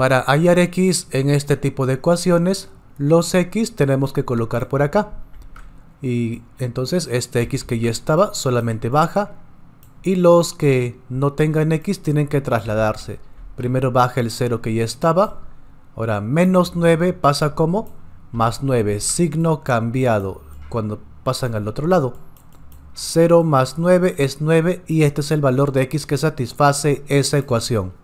Para hallar x en este tipo de ecuaciones, los x tenemos que colocar por acá. Y entonces este x que ya estaba solamente baja. Y los que no tengan x tienen que trasladarse. Primero baja el 0 que ya estaba. Ahora menos 9 pasa como más 9. Signo cambiado cuando pasan al otro lado. 0 más 9 es 9 y este es el valor de x que satisface esa ecuación.